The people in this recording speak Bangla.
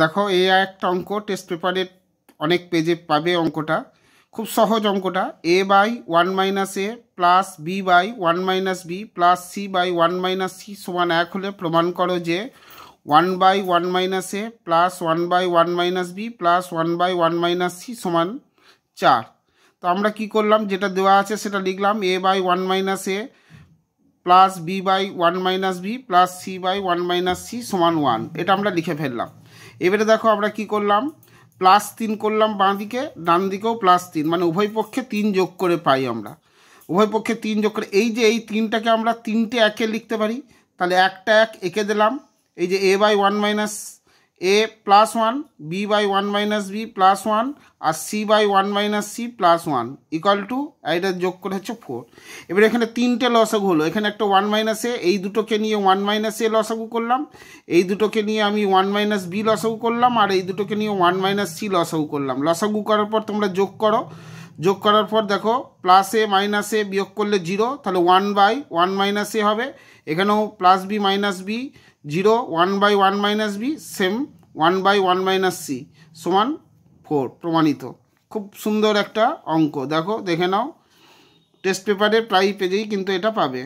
দেখো এই একটা অঙ্ক টেস্ট পেপারে অনেক পেজে পাবে অঙ্কটা খুব সহজ অঙ্কটা A by one minus A plus B by one minus B plus C by one minus C সমান এক হলে প্রমাণ করো যে one by one minus A plus one by one minus B plus one by one minus C সমান চার তো আমরা কি করলাম যেটা দেওয়া আছে সেটা লিখলাম A by one minus A plus B by one minus B plus C by one minus C সমান ওয়ান এটা আমরা লিখে ফেললাম এবারে দেখো আমরা কি করলাম প্লাস তিন করলাম বাঁ দিকে ডান দিকেও প্লাস তিন মানে উভয় পক্ষে তিন যোগ করে পাই আমরা উভয় পক্ষে তিন যোগ করে এই যে এই তিনটাকে আমরা তিনটে একে লিখতে পারি তাহলে একটা এক একে দিলাম এই যে A by one minus A plus one B by one minus B plus one আর C by one minus C plus one equal two এটা যোগ করে হচ্ছে ফোর এবার এখানে তিনটে লসাগু হলো এখানে একটা ওয়ান মাইনাস এ এই দুটোকে নিয়ে ওয়ান মাইনাস এ লসাগু করলাম এই দুটোকে নিয়ে আমি ওয়ান মাইনাস বি লসাগু করলাম আর এই দুটোকে নিয়ে ওয়ান মাইনাস সি লসাগু করলাম লসাগু করার পর তোমরা যোগ করো যোগ করার পর দেখো প্লাসে মাইনাসে বিয়োগ করলে জিরো তাহলে one by one minus A হবে এখানেও plus B minus B zero one by one minus B same one by one minus C সমান ফোর প্রমাণিত খুব সুন্দর একটা অঙ্ক দেখো দেখে নাও টেস্ট পেপারে প্রায় পেজেই কিন্তু এটা পাবে